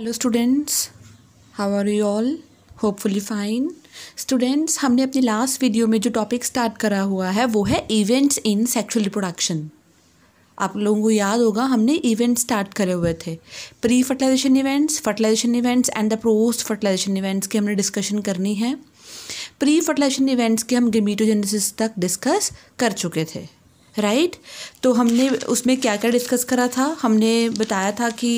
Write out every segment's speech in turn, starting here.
Hello students how are you all hopefully fine students हमने अपनी last video में जो टॉपिक स्टार्ट करा हुआ है वो है इवेंट्स इन सेक्सुअल रिप्रोडक्शन आप लोगों को याद होगा हमने इवेंट स्टार्ट करे हुए थे pre fertilization events fertilization events and the post fertilization events की हमने डिस्कशन करनी है प्री फर्टिलाइजेशन इवेंट्स के हम गमीटोजेनेसिस तक डिस्कस कर चुके थे राइट right? तो हमने उसमें क्या क्या डिस्कस करा था हमने बताया था कि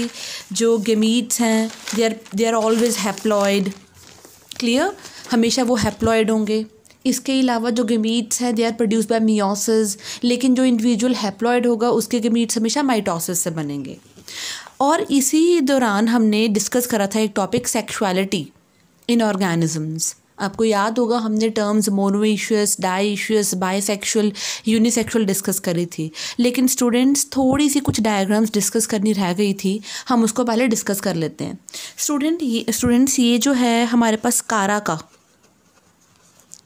जो गेमीट्स हैं they are they are always haploid clear हमेशा वो हैप्लॉयड होंगे इसके अलावा जो गेमीट्स हैं they are produce by meiosis लेकिन जो इंडिविजुअल हैप्लॉयड होगा उसके गेमीट्स हमेशा माइटोसिस से बनेंगे और इसी दौरान हमने डिस्कस करा था एक टॉपिक सेक्शुअलिटी इन ऑर्गेनिजम्स आपको याद होगा हमने terms monoecious dioecious bisexual unisexual discuss करी थी लेकिन स्टूडेंट्स थोड़ी सी कुछ डायग्राम्स डिस्कस करनी रह गई थी हम उसको पहले डिस्कस कर लेते हैं स्टूडेंट ये स्टूडेंट्स ये जो है हमारे पास कारा का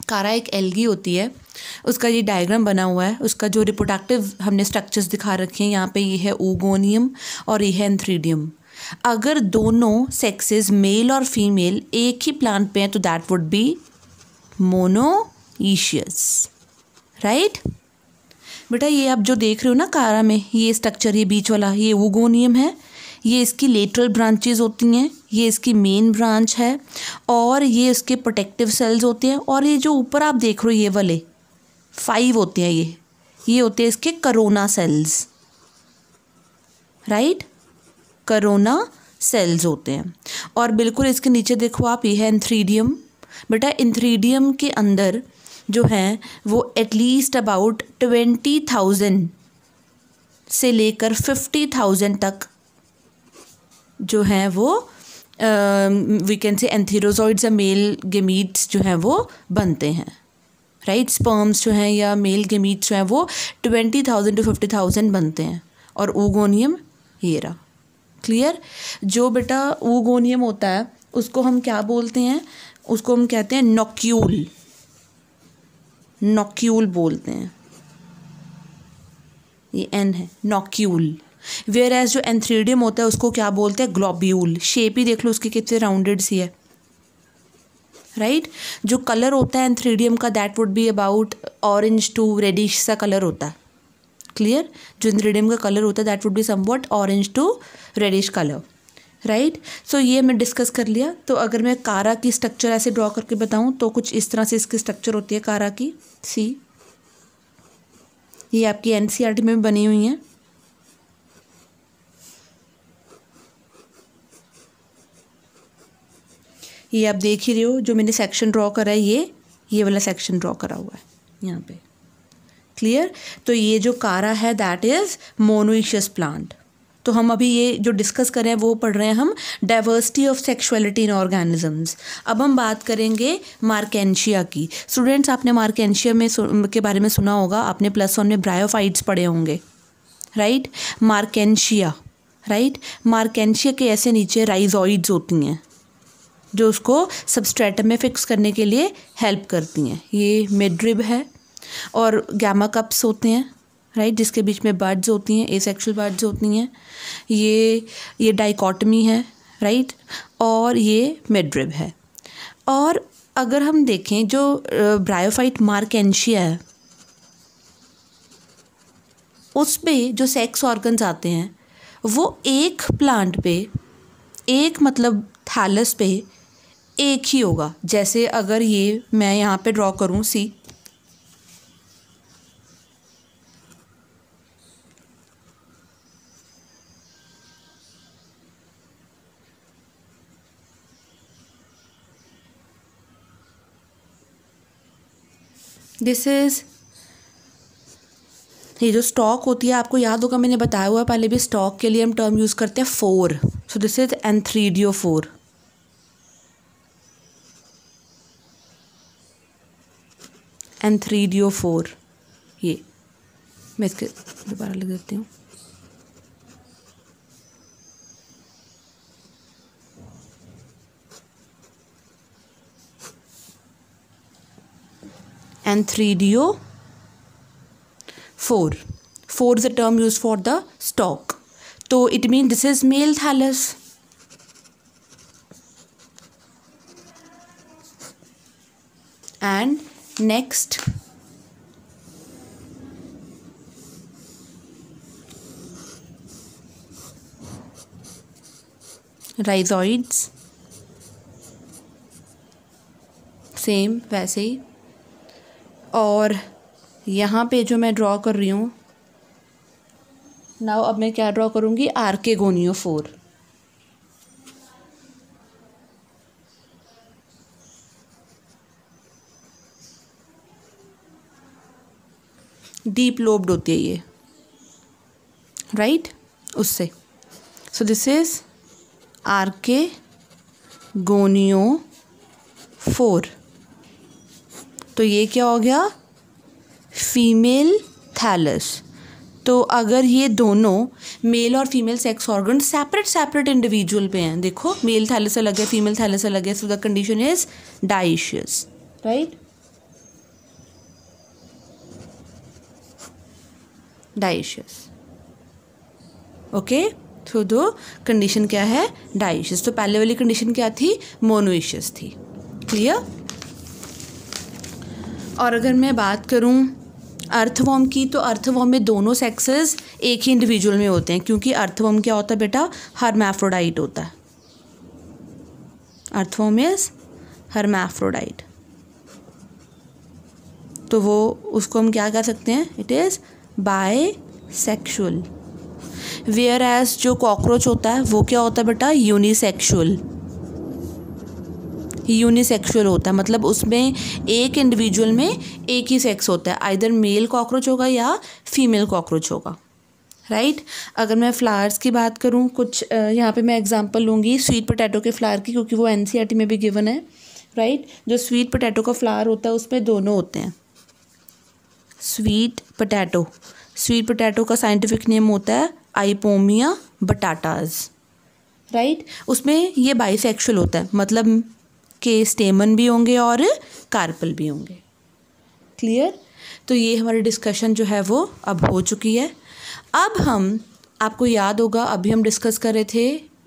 कारा एक एलगी होती है उसका ये डायग्राम बना हुआ है उसका जो रिप्रोडक्टिव हमने स्ट्रक्चर्स दिखा रखे हैं यहाँ पे ये है ओगोनियम और ये है एंथ्रीडियम अगर दोनों सेक्सेस मेल और फीमेल एक ही प्लांट पे हैं तो that would be monoecious right बेटा ये आप जो देख रहे हो ना कारा में ये स्ट्रक्चर ये बीच वाला ये उगोनियम है ये इसकी लेटरल ब्रांचेज होती हैं ये इसकी मेन ब्रांच है और ये इसके प्रोटेक्टिव सेल्स होते हैं और ये जो ऊपर आप देख रहे हो ये वाले फाइव होते हैं ये ये होते हैं इसके corona cells right right? Corona cells होते हैं और बिल्कुल इसके नीचे देखो आप ये है इंथ्रीडियम बेटा इंथ्रीडियम के अंदर जो हैं वो एटलीस्ट अबाउट ट्वेंटी थाउजेंड से लेकर फिफ्टी थाउजेंड तक जो हैं वो वी कैन से एंथीरोजॉइड्स या मेल गेमीट्स जो हैं वो बनते हैं राइट स्पर्म्स जो हैं या मेल गेमीट्स जो हैं वो twenty thousand to fifty thousand बनते हैं और ओगोनियम हेरा क्लियर जो बेटा वो गोनियम होता है उसको हम क्या बोलते हैं उसको हम कहते हैं नोक्यूल नोक्यूल बोलते हैं ये एन है नोक्यूल वेयर एज जो एंथ्रीडियम होता है उसको क्या बोलते हैं ग्लोब्यूल शेप ही देख लो उसकी कितने राउंडेड सी है राइट right? जो कलर होता है एंथ्रीडियम का that would be about orange to reddish सा कलर होता है क्लियर जो इंद्रीडियम का कलर होता है that would be somewhat orange to reddish colour right so ये मैं डिस्कस कर लिया तो अगर मैं कारा की स्ट्रक्चर ऐसे ड्रॉ करके बताऊं तो कुछ इस तरह से इसकी स्ट्रक्चर होती है कारा की सी ये आपकी एनसीईआरटी e में बनी हुई हैं ये आप देख ही रहे हो जो मैंने सेक्शन ड्रॉ करा है ये ये वाला सेक्शन ड्रॉ करा हुआ है यहाँ पे क्लियर तो ये जो कारा है दैट इज़ मोनोइशियस प्लांट तो हम अभी ये जो डिस्कस कर रहे हैं वो पढ़ रहे हैं हम diversity of sexuality in organisms अब हम बात करेंगे मार्केंशिया की स्टूडेंट्स आपने मार्केंशिया में के बारे में सुना होगा आपने प्लस वन में ब्रायोफाइट्स पढ़े होंगे राइट मार्केंशिया राइट मार्केंशिया के ऐसे नीचे राइजॉइड्स होती हैं जो उसको सबस्ट्रेटम में फिक्स करने के लिए हेल्प करती हैं ये मेड्रिब है और गैमा कप्स होते हैं राइट जिसके बीच में बर्ड्स होती हैं एसेक्सुअल बर्ड्स होती हैं ये ये डाइकॉटमी है राइट और ये मेड्रिब है और अगर हम देखें जो ब्रायोफाइट मार्केंशिया है उस पे जो सेक्स ऑर्गन्स आते हैं वो एक प्लांट पे एक मतलब थैलस पे एक ही होगा जैसे अगर ये मैं यहाँ पे ड्रॉ करूँ सी दिस इज़ ये जो स्टॉक होती है आपको याद होगा मैंने बताया हुआ है पहले भी स्टॉक के लिए हम टर्म यूज़ करते हैं four so this is N three D O four N three D O four ये मैं इसके दोबारा लिख देती हूँ and 3DO 4. 4 is the term used for the stalk. So it means this is male thallus. And next rhizoids same वैसे और यहाँ पे जो मैं ड्रॉ कर रही हूँ नाउ अब मैं क्या ड्रॉ करूँगी are archegonium four deep lobed होती है ये राइट right? उससे so this is archegonium four तो ये क्या हो गया फीमेल थैलस तो अगर ये दोनों मेल और female sex organ separate separate individual पे हैं देखो मेल थैलस अलग है फीमेल थैलस अलग है so the condition is dioecious right dioecious okay तो दो कंडीशन क्या है डाइशियस तो पहले वाली कंडीशन क्या थी मोनोइशियस थी क्लियर और अगर मैं बात करूँ अर्थवॉम की तो अर्थवॉम में दोनों सेक्सेस एक ही इंडिविजुअल में होते हैं क्योंकि अर्थवॉम क्या होता है बेटा हर्माफ्रोडाइट होता है अर्थवॉम इज हर्माफ्रोडाइट तो वो उसको हम क्या कह सकते हैं it is bisexual whereas जो कॉकरोच होता है वो क्या होता है बेटा यूनिसेक्शुअल ही यूनिसेक्सुअल होता है मतलब उसमें एक इंडिविजुअल में एक ही सेक्स होता है आइधर मेल कॉकरोच होगा या फीमेल कॉकरोच होगा राइट right? अगर मैं फ्लावर्स की बात करूँ कुछ यहाँ पे मैं एग्जांपल लूँगी स्वीट पोटैटो के फ्लावर की क्योंकि वो एन e में भी गिवन है राइट right? जो स्वीट पोटैटो का फ्लावर होता है उसमें दोनों होते हैं स्वीट पोटैटो स्वीट पोटैटो का साइंटिफिक नेम होता है आईपोमिया बटाटाज राइट right? उसमें ये बाइसेक्शुअल होता है मतलब आपके स्टेमन भी होंगे और कार्पल भी होंगे क्लियर तो ये हमारी डिस्कशन जो है वो अब हो चुकी है अब हम आपको याद होगा अभी हम डिस्कस कर रहे थे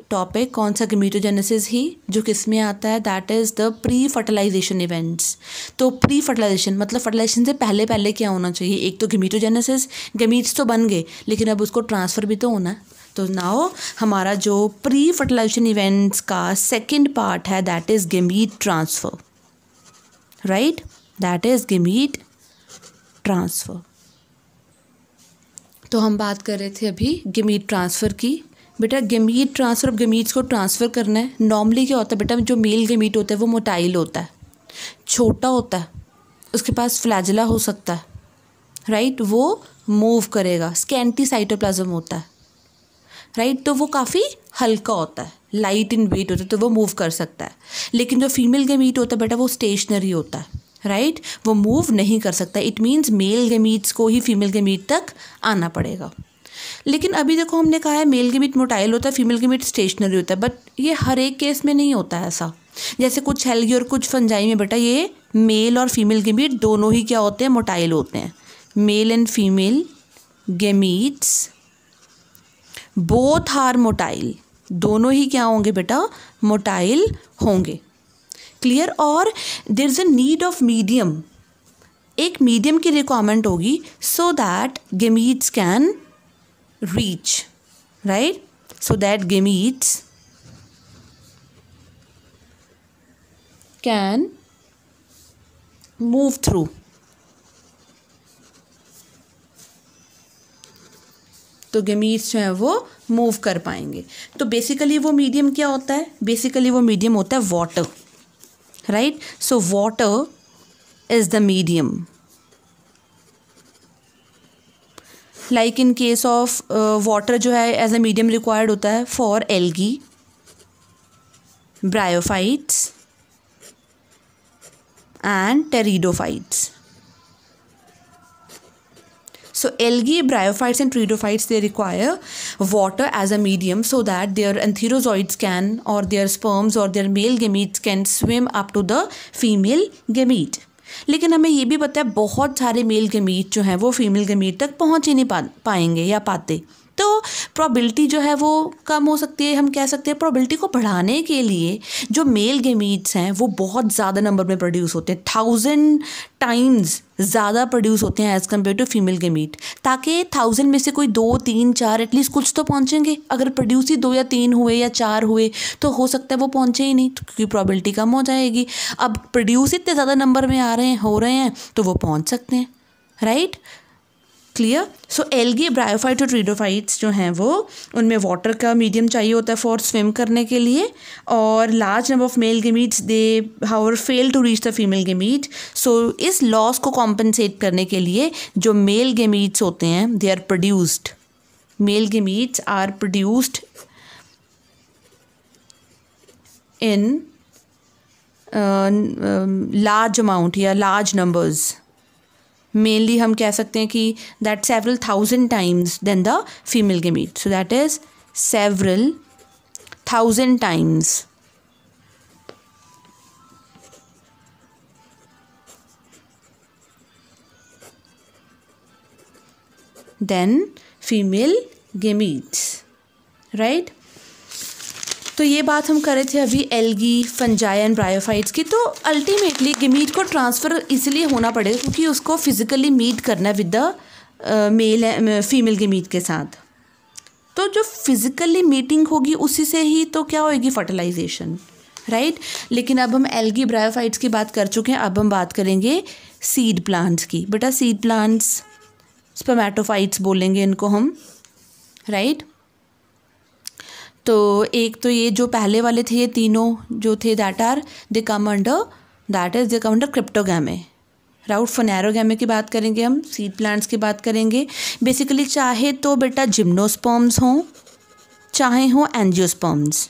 टॉपिक कौन सा गमीटोजेनेसिस ही जो किस में आता है that is the pre fertilization events तो प्री फर्टिलाइजेशन मतलब फर्टिलाइजेशन से पहले पहले क्या होना चाहिए एक तो गमीटोजेनेसिस गमीट्स तो बन गए लेकिन अब उसको ट्रांसफ़र भी तो होना तो नाओ हमारा जो प्री फर्टिलाइजेशन इवेंट्स का सेकेंड पार्ट है that is gamete transfer right that is gamete transfer तो हम बात कर रहे थे अभी गिमीट ट्रांसफ़र की बेटा गमीट ट्रांसफ़र अब को ट्रांसफ़र करना है नॉर्मली क्या होता है बेटा जो मेल गमीट होता है वो मोटाइल होता है छोटा होता है उसके पास फ्लैजला हो सकता है राइट वो मूव करेगा स्कैंटी साइटोप्लाज्म होता है राइट तो वो काफ़ी हल्का होता है लाइट इन वेट होता है तो वो मूव कर सकता है लेकिन जो फीमेल गमीट होता है बेटा वो स्टेशनरी होता है राइट right? वो मूव नहीं कर सकता इट मीन्स मेल गमीट्स को ही फीमेल गमीट तक आना पड़ेगा लेकिन अभी देखो हमने कहा है मेल गमीट मोटाइल होता है फीमेल गमीट स्टेशनरी होता है बट ये हर एक केस में नहीं होता ऐसा जैसे कुछ हेल्गी और कुछ फंजाई में बेटा ये मेल और फीमेल गेमीट दोनों ही क्या होते हैं मोटाइल होते हैं male and female gametes both are motile दोनों ही क्या होंगे बेटा मोटाइल होंगे क्लियर और there is a need of medium एक मीडियम की रिक्वायरमेंट होगी so that gametes can reach right so that gametes can move through तो गेमीट्स जो हैं वो मूव कर पाएंगे तो बेसिकली वो मीडियम क्या होता है बेसिकली वो मीडियम होता है water right so water is the medium like in case of water जो है एज अ मीडियम रिक्वायर्ड होता है for algae bryophytes and pteridophytes So algae, bryophytes and tridophytes, they require water as a medium so that their entherozoids can or their sperms or their male gametes can swim up to the female gamete. लेकिन हमें ये भी पता है बहुत सारे mail गमीत जो हैं वो फीमेल गमीत तक पहुंच ही नहीं पा पाएंगे या पाते तो प्रोबिलिटी जो है वो कम हो सकती है हम कह सकते हैं प्रॉबिलिटी को बढ़ाने के लिए जो मेल गेमीट्स हैं वो बहुत ज़्यादा नंबर में प्रोड्यूस होते हैं थाउजेंड टाइम्स ज़्यादा प्रोड्यूस होते हैं as compare to female gamete ताकि थाउजेंड में से कोई दो तीन चार एटलीस्ट कुछ तो पहुँचेंगे अगर प्रोड्यूस ही दो या तीन हुए या चार हुए तो हो सकता है वो पहुँचे ही नहीं तो क्योंकि प्रॉबिलिटी कम हो जाएगी अब प्रोड्यूस इतने ज़्यादा नंबर में आ रहे हैं हो रहे हैं तो वो पहुँच सकते हैं राइट right? क्लियर सो गी ब्रायोफाइट और ट्रीडोफाइट्स जो हैं वो उनमें वाटर का मीडियम चाहिए होता है फॉर स्विम करने के लिए और large number of male gametes they however fail to reach the female gamete so इस लॉस को कॉम्पनसेट करने के लिए जो मेल गेमीट्स होते हैं they are produced male gametes are produced in large amount या लार्ज नंबर्स मेनली हम कह सकते हैं कि that several thousand times than the female gamete so that is several thousand times than female gametes right तो ये बात हम कर रहे थे अभी एलगी फंजाई एंड ब्रायोफाइट्स की तो अल्टीमेटली गिमीट को ट्रांसफ़र इसलिए होना पड़ेगा क्योंकि उसको फिज़िकली मीट करना है with the male female gamete के साथ तो जो फिज़िकली मीटिंग होगी उसी से ही तो क्या होएगी फर्टिलाइजेशन राइट right? लेकिन अब हम एलगी ब्रायोफाइट्स की बात कर चुके हैं अब हम बात करेंगे सीड प्लांट्स की बेटा सीड प्लांट्स स्पमेटोफाइट्स बोलेंगे इनको हम राइट तो एक तो ये जो पहले वाले थे ये तीनों जो थे that are they come under that is they come under cryptogamae राउट फनैरोगैमे की बात करेंगे हम सीड प्लांट्स की बात करेंगे बेसिकली चाहे तो बेटा जिम्नोस्पॉम्स हों चाहे हों एनजियोस्पॉम्स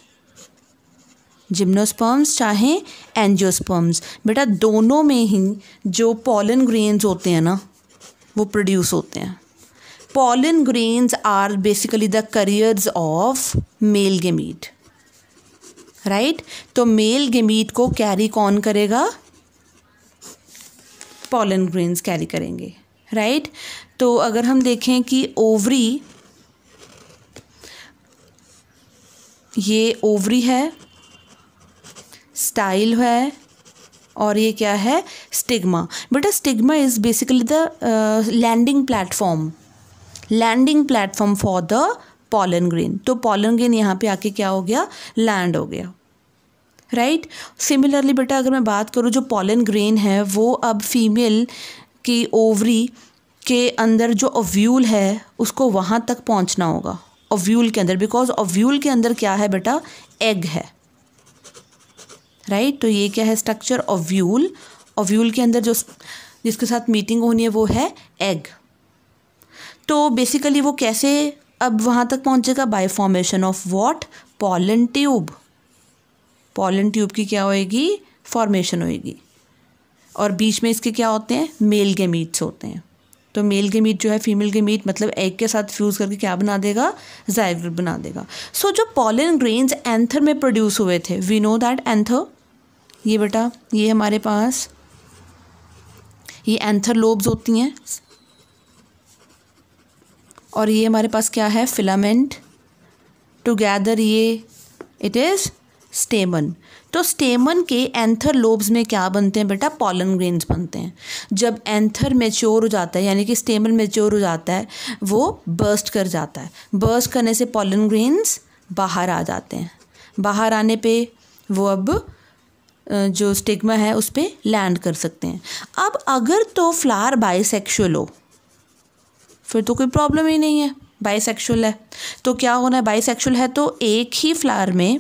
जिम्नोस्पर्म्स चाहे एनजियोस्पर्म्स बेटा दोनों में ही जो पॉलन ग्रेन्स होते हैं ना वो प्रोड्यूस होते हैं pollen grains are basically the carriers of male gamete right तो मेल गेमीट को कैरी कौन करेगा पॉलन ग्रेन्स कैरी करेंगे राइट तो अगर हम देखें कि ओवरी ये ओवरी है स्टाइल है और ये क्या है स्टिग्मा बेटा stigma is basically the landing platform landing platform for the pollen grain तो पॉलन ग्रेन यहाँ पे आके क्या हो गया लैंड हो गया राइट सिमिलरली बेटा अगर मैं बात करूँ जो पॉलन ग्रेन है वो अब फीमेल की ओवरी के अंदर जो ओव्यूल है उसको वहाँ तक पहुँचना होगा ओव्यूल के अंदर बिकॉज ओव्यूल के अंदर क्या है बेटा एग है राइट right? तो ये क्या है स्ट्रक्चर ओव्यूल ओव्यूल के अंदर जो जिसके साथ मीटिंग होनी है वो है एग तो बेसिकली वो कैसे अब वहाँ तक पहुँचेगा by formation of what pollen tube pollen tube की क्या होएगी फॉर्मेशन होएगी और बीच में इसके क्या होते हैं मेल गेमीट्स होते हैं तो मेल गेमीट जो है फीमेल गेमीट मतलब एग के साथ फ्यूज़ करके क्या बना देगा जाइवर बना देगा सो so, जो पॉलन ग्रेन्स एंथर में प्रोड्यूस हुए थे वी नो दैट एंथर ये बेटा ये हमारे पास ये एंथर लोब्स होती हैं और ये हमारे पास क्या है फिलामेंट टुगेदर ये इट इज़ स्टेमन तो स्टेमन के एंथर लोब्स में क्या बनते हैं बेटा पॉलन ग्रेन्स बनते हैं जब एंथर मेच्योर हो जाता है यानी कि स्टेमन मेच्योर हो जाता है वो बर्स्ट कर जाता है बर्स्ट करने से पॉलन ग्रेन्स बाहर आ जाते हैं बाहर आने पे वो अब जो स्टिग्मा है उस पर लैंड कर सकते हैं अब अगर तो फ्लावर बाइसेक्शुअल हो फिर तो कोई प्रॉब्लम ही नहीं है बाईसेक्सुअल है तो क्या होना है बाईसेक्सुअल है तो एक ही फ्लावर में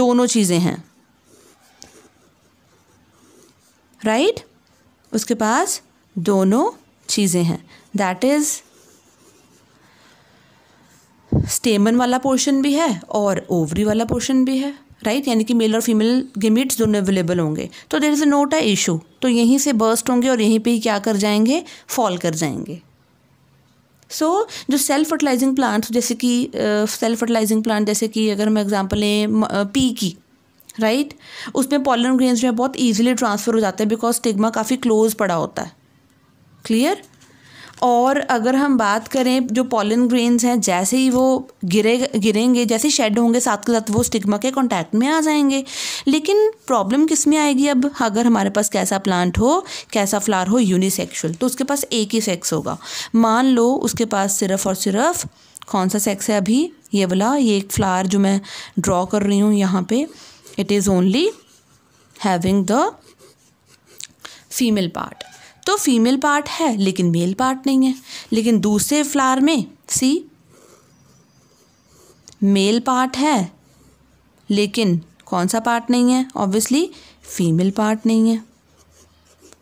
दोनों चीज़ें हैं राइट right? उसके पास दोनों चीज़ें हैं दैट इज़ स्टेमन वाला पोर्शन भी है और ओवरी वाला पोर्शन भी है राइट यानी कि मेल और फीमेल गिमिट्स दोनों अवेलेबल होंगे तो there is not a issue तो यहीं से बर्स्ट होंगे और यहीं पे ही क्या कर जाएंगे फॉल कर जाएंगे सो so, जो सेल्फ फर्टिलाइजिंग प्लांट्स जैसे कि सेल्फ फर्टिलाइजिंग प्लांट जैसे कि अगर हम एग्जांपल लें पी की राइट right? उसमें पॉलन ग्रेन जो है बहुत ईजिली ट्रांसफ़र हो जाते हैं बिकॉज स्टिग्मा काफ़ी क्लोज पड़ा होता है क्लियर और अगर हम बात करें जो पॉलन ग्रेन्स हैं जैसे ही वो गिरे गिरेंगे जैसे शेड होंगे साथ के साथ वो स्टिग्मा के कॉन्टैक्ट में आ जाएंगे लेकिन प्रॉब्लम किस में आएगी अब अगर हमारे पास कैसा प्लांट हो कैसा फ्लावर हो यूनिसेक्शुअल तो उसके पास एक ही सेक्स होगा मान लो उसके पास सिर्फ और सिर्फ कौन सा सेक्स है अभी ये वाला ये एक फ्लावर जो मैं ड्रॉ कर रही हूँ यहाँ पे it is only having the female part तो फीमेल पार्ट है लेकिन मेल पार्ट नहीं है लेकिन दूसरे फ्लावर में सी मेल पार्ट है लेकिन कौन सा पार्ट नहीं है ऑब्वियसली फीमेल पार्ट नहीं है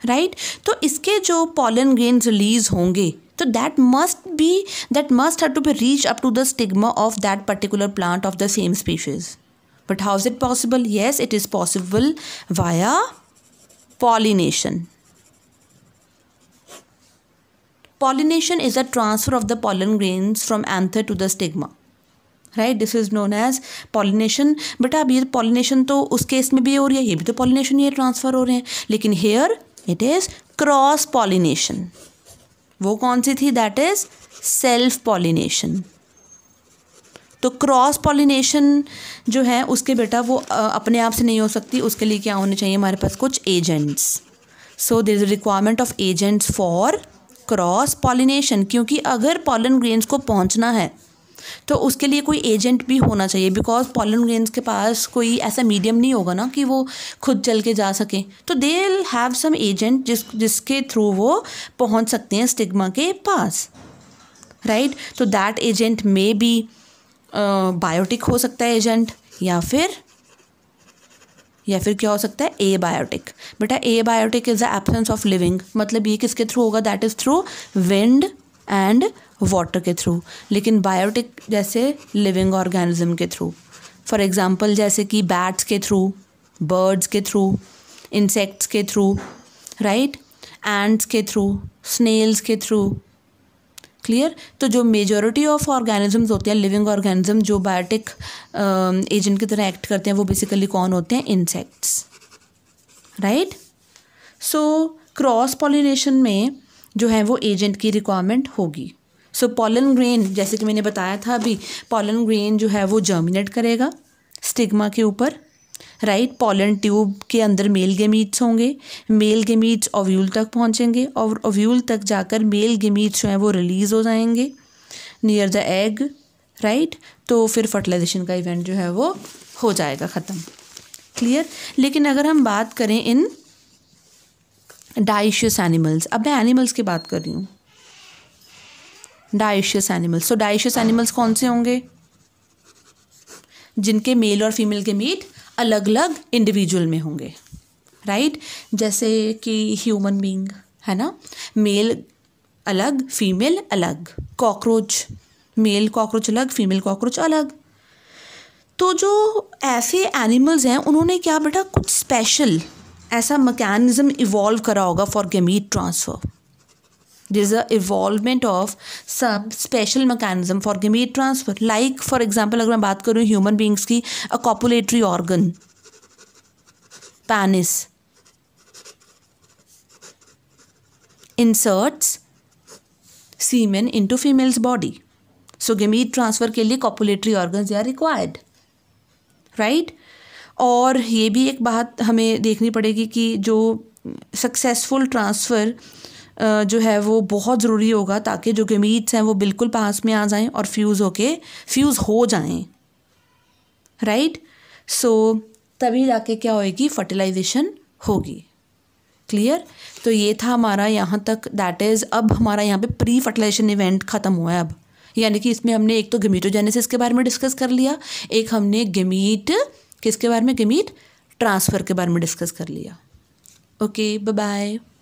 राइट right? तो इसके जो पॉलन ग्रेन रिलीज होंगे तो that must be that must have to be reach up to the stigma of that particular plant of the same species but how is it possible yes it is possible via pollination pollination is a transfer of the pollen grains from anther to the stigma right this is known as pollination बेटा अब ये pollination तो उस case में भी हो रही है ये भी तो पॉलिनेशन ये ट्रांसफ़र हो रहे हैं लेकिन here it is cross pollination वो कौन सी थी दैट इज़ सेल्फ पॉलिनेशन तो क्रॉस पॉलिनेशन जो है उसके बेटा वो अपने आप से नहीं हो सकती उसके लिए क्या होने चाहिए हमारे पास कुछ agents so there is requirement of agents for cross pollination क्योंकि अगर पॉलन ग्रेन्स को पहुंचना है तो उसके लिए कोई एजेंट भी होना चाहिए बिकॉज पॉलन ग्रेन्स के पास कोई ऐसा मीडियम नहीं होगा ना कि वो खुद चल के जा सकें तो दे हैव सम एजेंट जिस जिसके थ्रू वो पहुंच सकते हैं स्टिग्मा के पास राइट तो that agent may be biotic हो सकता है एजेंट या फिर या फिर क्या हो सकता है ए बायोटिक बेटा abiotic is the absence of living मतलब ये किसके थ्रू होगा that is through wind and water के थ्रू लेकिन बायोटिक जैसे लिविंग ऑर्गेनिज्म के थ्रू फॉर एग्ज़ाम्पल जैसे कि बैट्स के थ्रू बर्ड्स के थ्रू इंसेक्ट्स के थ्रू राइट एंड्स के थ्रू स्नेल्स के थ्रू क्लियर तो जो मेजोरिटी ऑफ ऑर्गेनिजम्स होते हैं लिविंग ऑर्गेनिज्म जो बायोटिक एजेंट um, की तरह एक्ट करते हैं वो बेसिकली कौन होते हैं insects right so cross pollination में जो है वो एजेंट की रिक्वायरमेंट होगी सो पॉलन ग्रेन जैसे कि मैंने बताया था अभी पॉलन ग्रेन जो है वो जर्मिनेट करेगा स्टिग्मा के ऊपर राइट पॉलन ट्यूब के अंदर मेल गेमीट्स होंगे मेल गेमीट्स ओव्यूल तक पहुँचेंगे और ओव्यूल तक जाकर मेल गेमीट्स जो हैं वो रिलीज़ हो जाएंगे नियर द एग राइट तो फिर फर्टिलाइजेशन का इवेंट जो है वो हो जाएगा ख़त्म क्लियर लेकिन अगर हम बात करें इन डाइशियस एनिमल्स अब मैं एनिमल्स की बात कर रही हूँ डाइशियस एनिमल्स तो डाइशियस एनिमल्स कौन से होंगे जिनके मेल और फीमेल के मीट अलग अलग इंडिविजुअल में होंगे राइट जैसे कि ह्यूमन बींग है ना मेल अलग फीमेल अलग कॉकरोच मेल कॉकरोच अलग फीमेल कॉकरोच अलग तो जो ऐसे एनिमल्स हैं उन्होंने क्या बेटा कुछ स्पेशल ऐसा मकैनिज़म इवॉल्व करा होगा for gamete transfer this a evolvement of some special mechanism for gamete transfer like for example अगर मैं बात करूँ ह्यूमन बींग्स की a copulatory organ penis inserts semen into female's body so gamete transfer के लिए copulatory organ are required right और ये भी एक बात हमें देखनी पड़ेगी कि जो सक्सेसफुल ट्रांसफ़र जो है वो बहुत ज़रूरी होगा ताकि जो गमीट्स हैं वो बिल्कुल पास में आ जाएं और फ्यूज़ होके फ्यूज़ हो जाएं राइट सो तभी जाके क्या होएगी फर्टिलाइजेशन होगी क्लियर तो ये था हमारा यहाँ तक दैट इज़ अब हमारा यहाँ पे प्री फर्टिलाइजेशन इवेंट ख़त्म हुआ है अब यानी कि इसमें हमने एक तो गमीटोजेनेसिस के बारे में डिस्कस कर लिया एक हमने गमीट किसके बारे में गमीट ट्रांसफ़र के बारे में डिस्कस कर लिया ओके बाय